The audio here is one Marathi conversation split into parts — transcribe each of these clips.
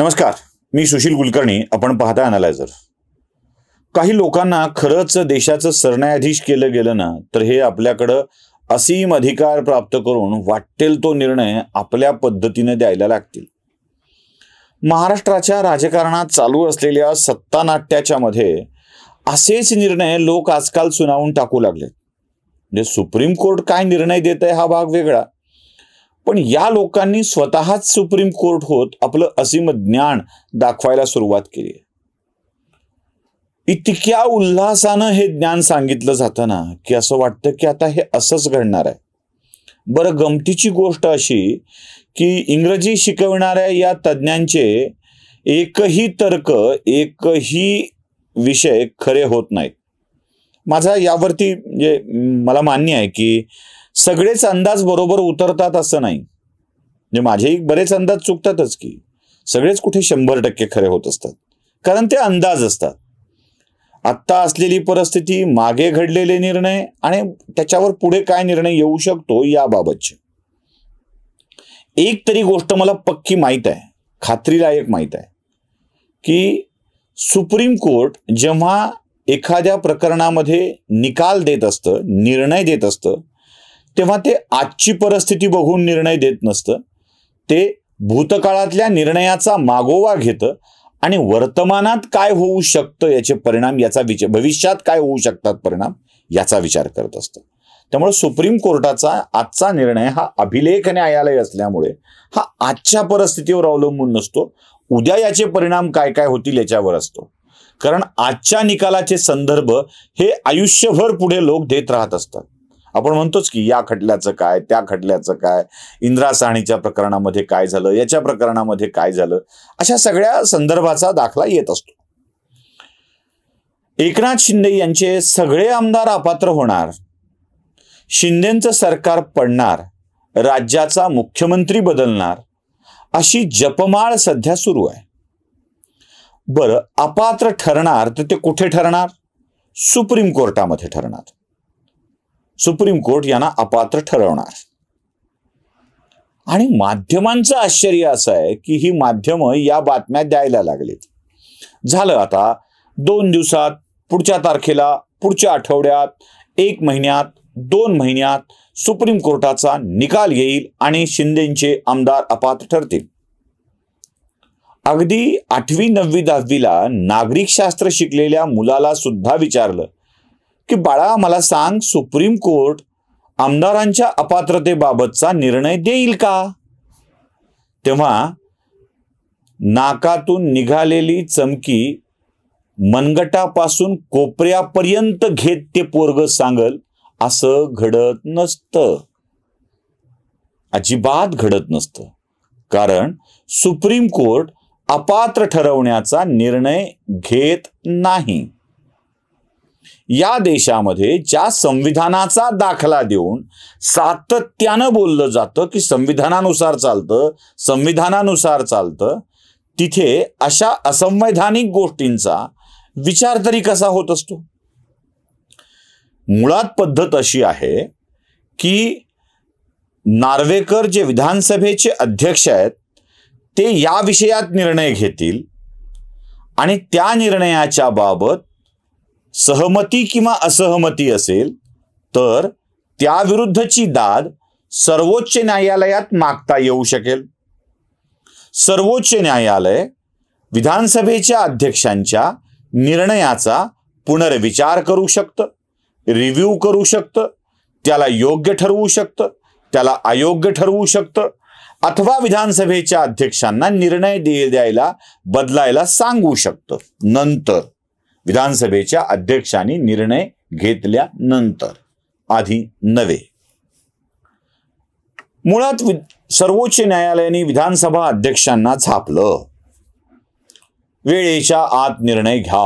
नमस्कार मी सुशील कुलकर्णी आपण पाहता अनालायझर काही लोकांना खरंच देशाचं सरन्यायाधीश केलं गेलं ना तर हे आपल्याकडं असीम अधिकार प्राप्त करून वाटेल तो निर्णय आपल्या पद्धतीने द्यायला लागतील महाराष्ट्राच्या राजकारणात चालू असलेल्या सत्तानाट्याच्या मध्ये असेच निर्णय लोक आजकाल सुनावून टाकू लागले म्हणजे सुप्रीम कोर्ट काय निर्णय देत आहे हा भाग वेगळा पण या लोकांनी स्वतःच सुप्रीम कोर्ट होत आपलं असीम ज्ञान दाखवायला सुरुवात केली इतक्या उल्हासानं हे ज्ञान सांगितलं जातं ना की असं वाटतं की आता हे असंच घडणार आहे बरं गमतीची गोष्ट अशी की इंग्रजी शिकवणाऱ्या या तज्ज्ञांचे एकही तर्क एकही विषय खरे होत नाहीत माझा यावरती म्हणजे मला मान्य आहे की सगळेच अंदाज बरोबर उतरतात असं नाही म्हणजे माझेही बरेच अंदाज चुकतातच की सगळेच कुठे शंभर टक्के खरे होत असतात कारण ते अंदाज असतात आत्ता असलेली परिस्थिती मागे घडलेले निर्णय आणि त्याच्यावर पुढे काय निर्णय येऊ शकतो याबाबतचे एक तरी गोष्ट मला पक्की माहीत आहे खात्रीलायक माहीत आहे की सुप्रीम कोर्ट जेव्हा एखाद्या प्रकरणामध्ये निकाल देत असतं निर्णय देत असतं तेव्हा ते आजची परिस्थिती बघून निर्णय देत नसतं ते भूतकाळातल्या निर्णयाचा मागोवा घेतं आणि वर्तमानात काय होऊ शकतं याचे परिणाम याचा विचार भविष्यात काय होऊ शकतात परिणाम याचा विचार करत असतं त्यामुळे सुप्रीम कोर्टाचा आजचा निर्णय हा अभिलेख न्यायालय असल्यामुळे हा आजच्या परिस्थितीवर अवलंबून नसतो उद्या याचे परिणाम काय काय होतील याच्यावर असतो कारण आजच्या निकालाचे संदर्भ हे आयुष्यभर पुढे लोक देत राहत असतात आपण म्हणतोच की या खटल्याचं काय त्या खटल्याचं काय इंद्रा साणीच्या प्रकरणामध्ये काय झालं याच्या प्रकरणामध्ये काय झालं अशा सगळ्या संदर्भाचा दाखला येत असतो एकनाथ शिंदे यांचे सगळे आमदार अपात्र होणार शिंदेचं सरकार पडणार राज्याचा मुख्यमंत्री बदलणार अशी जपमाळ सध्या सुरू आहे बरं अपात्र ठरणार तर ते कुठे ठरणार सुप्रीम कोर्टामध्ये ठरणार सुप्रीम कोर्ट यांना अपात्र ठरवणार आणि माध्यमांचं आश्चर्य असं आहे की ही माध्यमं या बातम्या द्यायला लागलीत झालं आता दोन दिवसात पुढच्या तारखेला पुढच्या आठवड्यात एक महिन्यात दोन महिन्यात सुप्रीम कोर्टाचा निकाल येईल आणि शिंदेचे आमदार अपात्र ठरतील अगदी आठवी नववी दहावीला शास्त्र शिकलेल्या मुलाला सुद्धा विचारलं की बाळा मला सांग सुप्रीम कोर्ट आमदारांच्या अपात्रतेबाबतचा निर्णय देईल का तेव्हा नाकातून निघालेली चमकी मनगटापासून कोपऱ्यापर्यंत घेत ते पोरग सांगल असं घडत नसतं अजिबात घडत नसतं कारण सुप्रीम कोर्ट अपात्र ठरवण्याचा निर्णय घेत नाही या देशामध्ये ज्या संविधानाचा दाखला देऊन सातत्यानं बोललं जातं की संविधानानुसार चालतं संविधानानुसार चालतं तिथे अशा असंवैधानिक गोष्टींचा विचार तरी कसा होत असतो मुळात पद्धत अशी आहे की नार्वेकर जे विधानसभेचे अध्यक्ष आहेत ते या विषयात निर्णय घेतील आणि त्या निर्णयाच्या बाबत सहमती किंवा असहमती असेल तर त्याविरुद्धची दाद सर्वोच्च न्यायालयात मागता येऊ शकेल सर्वोच्च न्यायालय विधानसभेच्या अध्यक्षांच्या निर्णयाचा पुनर्विचार करू शकतं रिव्ह्यू करू शकतं त्याला योग्य ठरवू शकतं त्याला अयोग्य ठरवू शकतं अथवा विधानसभेच्या अध्यक्षांना निर्णय द्यायला बदलायला सांगू शकतं नंतर विधानसभेच्या अध्यक्षांनी निर्णय घेतल्यानंतर आधी नवे मुळात सर्वोच्च न्यायालयाने विधानसभा अध्यक्षांना छापलं वेळेच्या आत निर्णय घ्या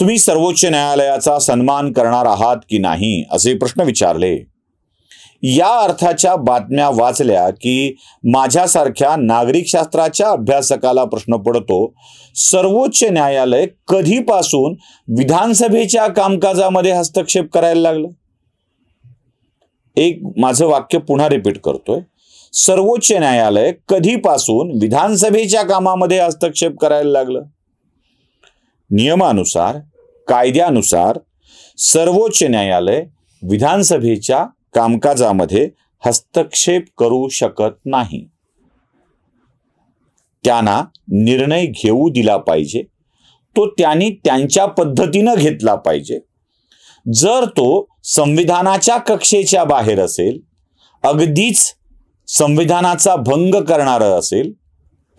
तुम्ही सर्वोच्च न्यायालयाचा सन्मान करणार आहात की नाही असे प्रश्न विचारले या अर्थाच्या बातम्या वाचल्या की माझ्यासारख्या नागरिकशास्त्राच्या अभ्यासकाला प्रश्न पडतो सर्वोच्च न्यायालय कधीपासून विधानसभेच्या कामकाजामध्ये हस्तक्षेप करायला लागलं एक माझं वाक्य पुन्हा रिपीट करतोय सर्वोच्च न्यायालय कधीपासून विधानसभेच्या कामामध्ये हस्तक्षेप करायला लागलं नियमानुसार कायद्यानुसार सर्वोच्च न्यायालय विधानसभेच्या कामकाजामध्ये हस्तक्षेप करू शकत नाही त्यांना निर्णय घेऊ दिला पाहिजे तो त्यांनी त्यांच्या पद्धतीनं घेतला पाहिजे जर तो संविधानाच्या कक्षेच्या बाहेर असेल अगदीच संविधानाचा भंग करणार असेल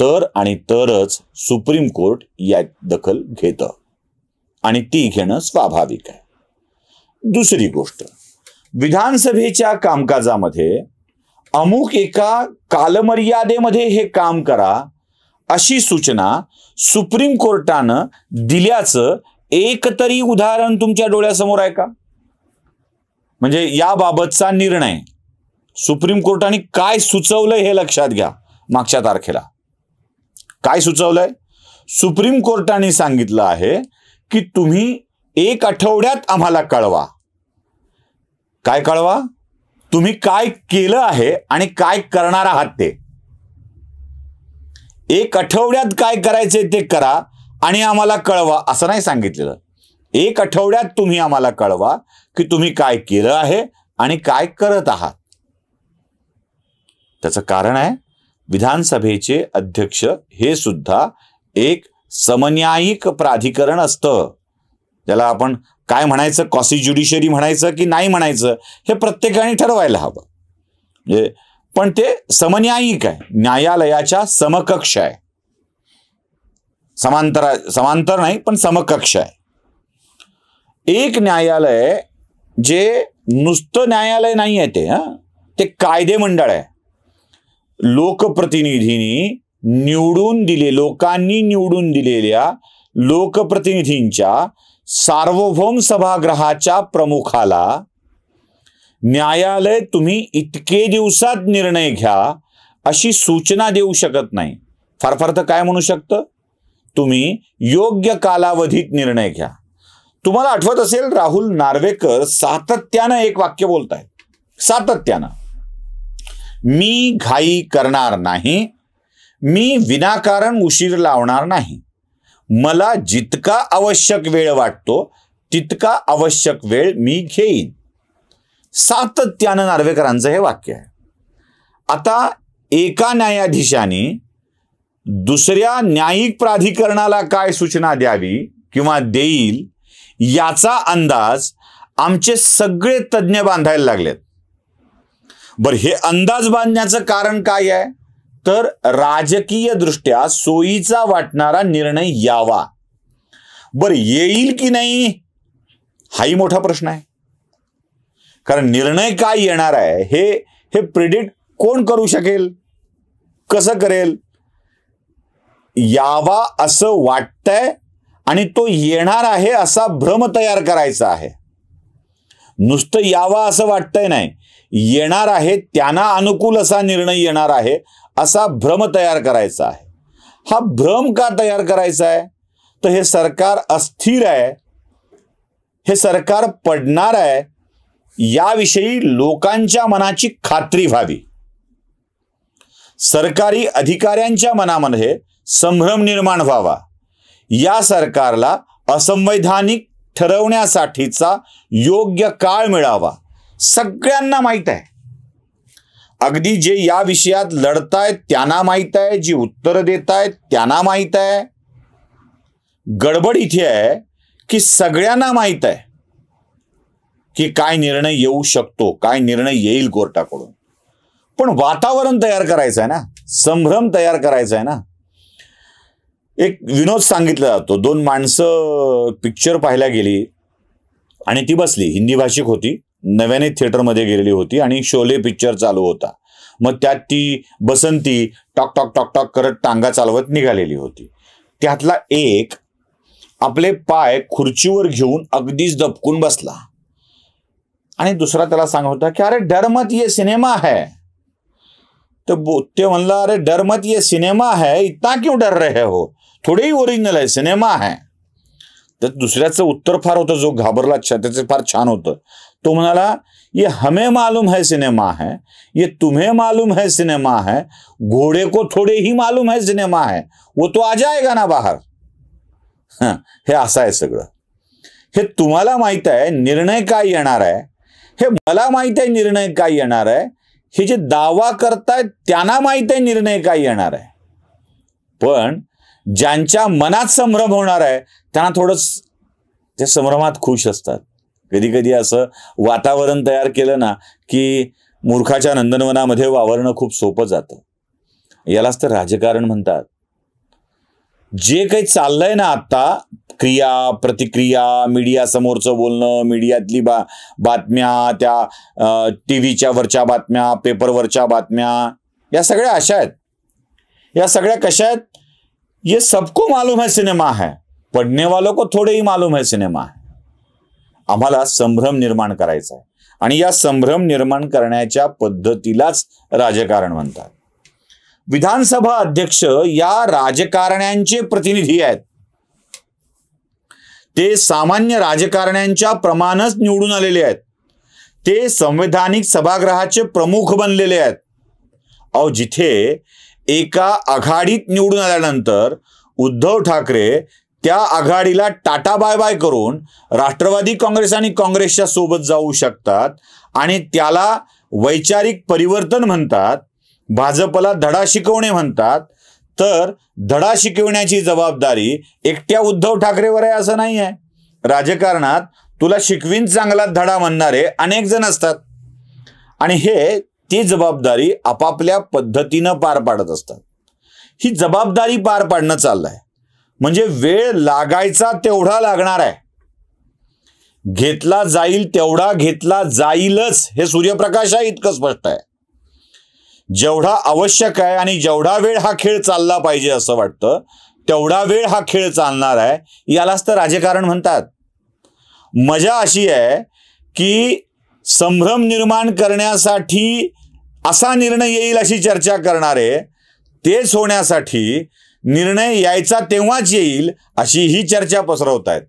तर आणि तरच सुप्रीम कोर्ट यात दखल घेतं आणि ती घेणं स्वाभाविक आहे दुसरी गोष्ट विधानसभेच्या कामकाजामध्ये अमुक एका कालमर्यादेमध्ये हे काम करा अशी सूचना सुप्रीम कोर्टानं दिल्याचं एक तरी उदाहरण तुमच्या डोळ्यासमोर आहे का म्हणजे याबाबतचा निर्णय सुप्रीम कोर्टाने काय सुचवलंय हे लक्षात घ्या मागच्या तारखेला काय सुचवलंय सुप्रीम कोर्टाने सांगितलं आहे की तुम्ही एक आठवड्यात आम्हाला कळवा काय कळवा तुम्ही काय केलं आहे आणि काय करणार आहात ते एक आठवड्यात काय करायचे ते करा आणि आम्हाला कळवा असं नाही सांगितलेलं एक आठवड्यात तुम्ही आम्हाला कळवा की तुम्ही काय केलं आहे आणि काय करत आहात त्याचं कारण आहे विधानसभेचे अध्यक्ष हे सुद्धा एक समन्यायिक प्राधिकरण असतं ज्याला आपण काय म्हणायचं कॉसी ज्युडिशरी म्हणायचं की नाही म्हणायचं हे प्रत्येकाने ठरवायला हवं म्हणजे पण ते समन्यायिक आहे न्यायालयाच्या समकक्ष आहे समांतर समांतर नाही पण समकक्ष आहे एक न्यायालय जे नुसतं न्यायालय नाही आहे ते हां ते कायदे मंडळ आहे लोकप्रतिनिधींनी निवडून दिले लोकांनी निवडून दिलेल्या लोकप्रतिनिधींच्या सार्वभौम सभागृहाच्या प्रमुखाला न्यायालय तुम्ही इतके दिवसात निर्णय घ्या अशी सूचना देऊ शकत नाही फार फार तर काय म्हणू शकतं तुम्ही योग्य कालावधीत निर्णय घ्या तुम्हाला आठवत असेल राहुल नार्वेकर सातत्यानं एक वाक्य बोलत आहेत सातत्यानं मी घाई करणार नाही मी विनाकारण उशीर लावणार नाही मला जितका आवश्यक वेळ वाटतो तितका आवश्यक वेळ मी घेईन सातत्यानं नार्वेकरांचं हे वाक्य आहे आता एका न्यायाधीशाने दुसऱ्या न्यायिक प्राधिकरणाला काय सूचना द्यावी किंवा देईल याचा अंदाज आमचे सगळे तज्ज्ञ बांधायला लागलेत बरं हे अंदाज बांधण्याचं कारण काय आहे तर राजकीय दृष्ट्या सोयीचा वाटणारा निर्णय यावा बर येईल की नाही हाही मोठा प्रश्न आहे कारण निर्णय काय येणार आहे हे हे प्रिडिक्ट कोण करू शकेल कसं करेल यावा असं वाटतंय आणि तो येणार आहे असा भ्रम तयार करायचा आहे नुसतं यावा असं वाटतंय नाही येणार आहे त्यांना अनुकूल असा निर्णय येणार आहे असा भ्रम तयार करायचा आहे हा भ्रम का तयार करायचा आहे तर हे सरकार अस्थिर आहे हे सरकार पडणार आहे याविषयी लोकांच्या मनाची खात्री व्हावी सरकारी अधिकाऱ्यांच्या मनामध्ये संभ्रम निर्माण व्हावा या सरकारला असंवैधानिक ठरवण्यासाठीचा योग्य काळ मिळावा सगळ्यांना माहीत आहे अगदी जे या विषयात लढतायत त्यांना माहीत आहे जी उत्तरं देत आहेत त्यांना माहीत आहे गडबड इथे आहे की सगळ्यांना माहीत आहे की काय निर्णय येऊ शकतो काय निर्णय येईल कोर्टाकडून पण वातावरण तयार करायचं आहे ना संभ्रम तयार करायचा आहे ना एक विनोद सांगितला जातो दोन माणसं पिक्चर पाहायला गेली आणि ती बसली हिंदी भाषिक होती नव्याने थिएटरमध्ये गेलेली होती आणि शोले पिक्चर चालू होता मग त्यात ती Basanti talk talk talk talk करत टांगा चालवत निघालेली होती त्यातला एक आपले पाय खुर्चीवर घेऊन अगदीच दबकून बसला आणि दुसरा त्याला सांग होता की अरे डरमत ये सिनेमा है तर ते म्हणला अरे डरमत ये सिनेमा है इतना क्यों डर रहे हो थोडेही ओरिजिनल आहे सिनेमा है तर दुसऱ्याचं उत्तर फार होतं जो घाबरला त्याचं फार छान होतं तो म्हणाला ये हमें मालूम है सिनेमा है ये तुम्हें मालूम है सिनेमा है घोड़े को थोडे ही मालूम है सिनेमा है वो तो आ जाएगा ना बाहेर हे असं आहे सगळं हे तुम्हाला माहित आहे निर्णय काय येणार आहे हे मला माहित आहे निर्णय काय येणार आहे हे जे दावा करताय त्यांना माहीत आहे निर्णय काय येणार आहे पण ज्यांच्या मनात संभ्रम होणार आहे त्यांना थोडस ते संभ्रमात खुश असतात कधी कधी असं वातावरण तयार केलं ना की मूर्खाच्या नंदनवनामध्ये वावरणं खूप सोपं जातं यालाच तर राजकारण म्हणतात जे काही चाललंय ना आत्ता क्रिया प्रतिक्रिया मीडिया समोरचं बोलणं मीडियातली बा बातम्या त्या टी व्हीच्या वरच्या बातम्या पेपरवरच्या बातम्या या सगळ्या अशा आहेत या सगळ्या कशा आहेत हे सबको मालूम है सिनेमा है पडणेवालो वालों को थोडेही मालूम है सिनेमा है आम्हाला संभ्रम निर्माण करायचा आहे आणि या संभ्रम निर्माण करण्याच्या पद्धतीलाच राजकारण म्हणतात विधानसभा अध्यक्ष या राजकारण्यांचे प्रतिनिधी आहेत ते सामान्य राजकारण्यांच्या प्रमाणच निवडून आलेले आहेत ते संवैधानिक सभागृहाचे प्रमुख बनलेले आहेत अहो जिथे एका आघाडीत निवडून आल्यानंतर उद्धव ठाकरे त्या आघाडीला टाटा बाय बाय करून राष्ट्रवादी काँग्रेस आणि काँग्रेसच्या सोबत जाऊ शकतात आणि त्याला वैचारिक परिवर्तन म्हणतात भाजपला धडा शिकवणे म्हणतात तर धडा शिकवण्याची जबाबदारी एकट्या उद्धव ठाकरेवर आहे असं नाही आहे राजकारणात तुला शिकवीन चांगला धडा म्हणणारे अनेक जण असतात आणि हे ती जबाबदारी आपापल्या पद्धतीनं पार पाडत असतात ही जबाबदारी पार पाडणं चाललं आहे म्हणजे वेळ लागायचा तेवढा लागणार आहे घेतला जाईल तेवढा घेतला जाईलच हे सूर्यप्रकाश आहे इतकं स्पष्ट आहे जेवढा आवश्यक आहे आणि जेवढा वेळ हा खेळ चालला पाहिजे असं वाटतं तेवढा वेळ हा खेळ चालणार आहे यालाच तर राजकारण म्हणतात मजा अशी आहे की संभ्रम निर्माण करण्यासाठी असा निर्णय येईल अशी चर्चा करणारे तेच होण्यासाठी निर्णय यायचा तेव्हाच येईल अशी ही चर्चा पसरवत आहेत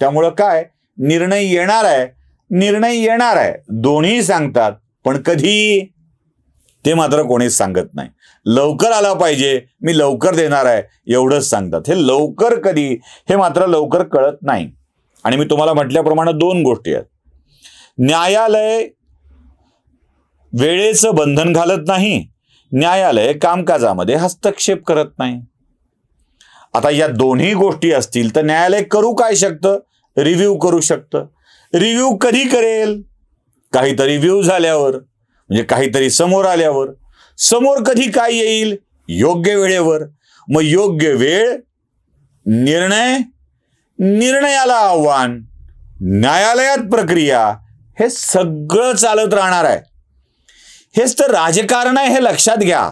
त्यामुळं काय निर्णय येणार आहे निर्णय येणार आहे दोन्ही सांगतात पण कधी ते मात्र कोणीच सांगत नाही लवकर आला पाहिजे मी लवकर देणार आहे एवढंच सांगतात हे लवकर कधी हे मात्र लवकर कळत नाही आणि मी तुम्हाला म्हटल्याप्रमाणे दोन गोष्टी आहेत न्यायालय वेळेचं बंधन घालत नाही न्यायालय कामकाजामध्ये हस्तक्षेप करत नाही आता या दोन्ही गोष्टी असतील तर न्यायालय करू काय शकतं रिव्ह्यू करू शकतं रिव्ह्यू कधी करेल काहीतरी व्ह्यू झाल्यावर म्हणजे काहीतरी समोर आल्यावर समोर कधी काय येईल योग्य वेळेवर मग योग्य वेळ निर्णय निर्णयाला आव्हान न्यायालयात प्रक्रिया हे सगळं चालत राहणार आहे हेच तर राजकारण आहे हे लक्षात घ्या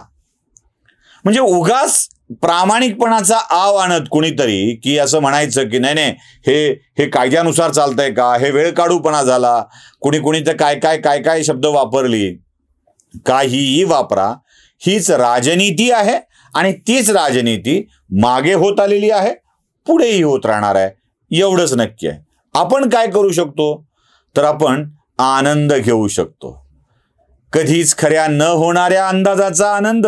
म्हणजे उगास प्रामाणिकपणाचा आव आणत कुणीतरी की असं म्हणायचं की नाही नाही हे हे कायद्यानुसार चालतंय का हे वेळ काढूपणा झाला कुणी कुणी तर काय काय काय काय शब्द वापरली काहीही वापरा हीच राजनीती आहे आणि तीच राजनीती मागे होत आलेली आहे पुढेही होत राहणार आहे एवढंच नक्की आहे आपण काय करू शकतो तर आपण आनंद घेऊ शकतो कधीच खऱ्या न होणाऱ्या अंदाजाचा आनंद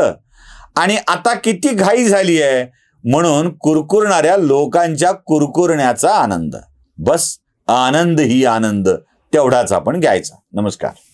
आणि आता किती घाई झाली आहे म्हणून कुरकुरणाऱ्या लोकांच्या कुरकुरण्याचा आनंद बस आनंद ही आनंद तेवढाच आपण घ्यायचा नमस्कार